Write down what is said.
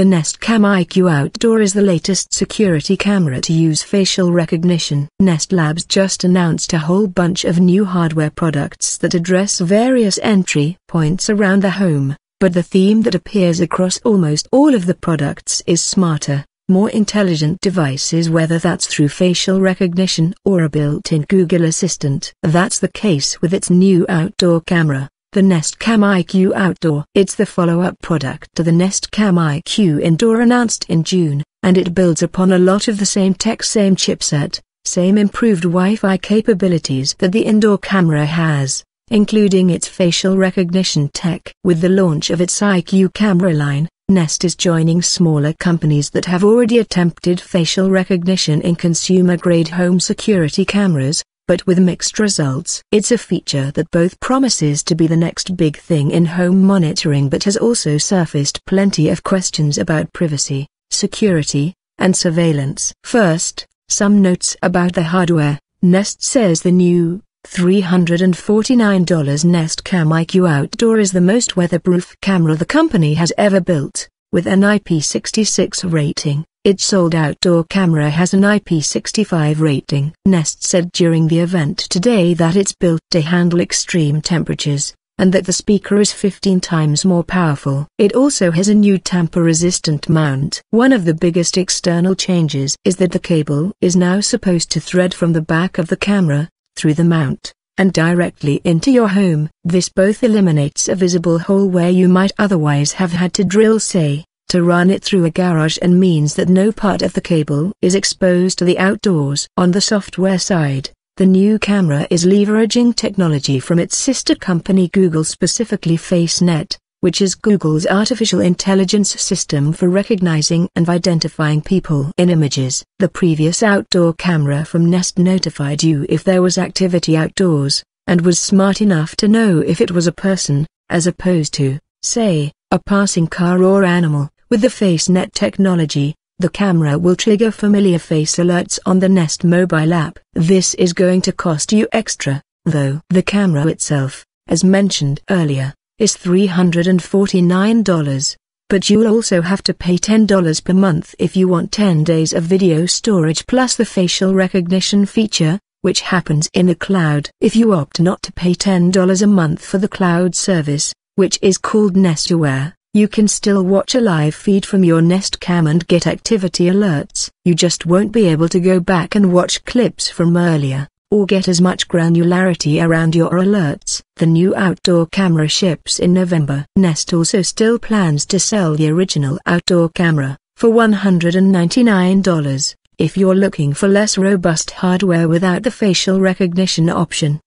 The Nest Cam IQ Outdoor is the latest security camera to use facial recognition. Nest Labs just announced a whole bunch of new hardware products that address various entry points around the home, but the theme that appears across almost all of the products is smarter, more intelligent devices whether that's through facial recognition or a built-in Google Assistant. That's the case with its new outdoor camera. The Nest Cam IQ Outdoor. It's the follow-up product to the Nest Cam IQ Indoor announced in June, and it builds upon a lot of the same tech same chipset, same improved Wi-Fi capabilities that the indoor camera has, including its facial recognition tech. With the launch of its IQ camera line, Nest is joining smaller companies that have already attempted facial recognition in consumer-grade home security cameras, but with mixed results. It's a feature that both promises to be the next big thing in home monitoring but has also surfaced plenty of questions about privacy, security, and surveillance. First, some notes about the hardware. Nest says the new $349 Nest Cam IQ Outdoor is the most weatherproof camera the company has ever built, with an IP66 rating. Its sold outdoor camera has an IP65 rating. Nest said during the event today that it's built to handle extreme temperatures, and that the speaker is 15 times more powerful. It also has a new tamper-resistant mount. One of the biggest external changes is that the cable is now supposed to thread from the back of the camera, through the mount, and directly into your home. This both eliminates a visible hole where you might otherwise have had to drill say, to run it through a garage and means that no part of the cable is exposed to the outdoors. On the software side, the new camera is leveraging technology from its sister company Google specifically FaceNet, which is Google's artificial intelligence system for recognizing and identifying people in images. The previous outdoor camera from Nest notified you if there was activity outdoors, and was smart enough to know if it was a person, as opposed to, say, a passing car or animal. With the FaceNet technology, the camera will trigger familiar face alerts on the Nest mobile app. This is going to cost you extra, though. The camera itself, as mentioned earlier, is $349, but you'll also have to pay $10 per month if you want 10 days of video storage plus the facial recognition feature, which happens in the cloud. If you opt not to pay $10 a month for the cloud service, which is called NestAware, you can still watch a live feed from your Nest Cam and get activity alerts. You just won't be able to go back and watch clips from earlier, or get as much granularity around your alerts. The new outdoor camera ships in November. Nest also still plans to sell the original outdoor camera for $199 if you're looking for less robust hardware without the facial recognition option.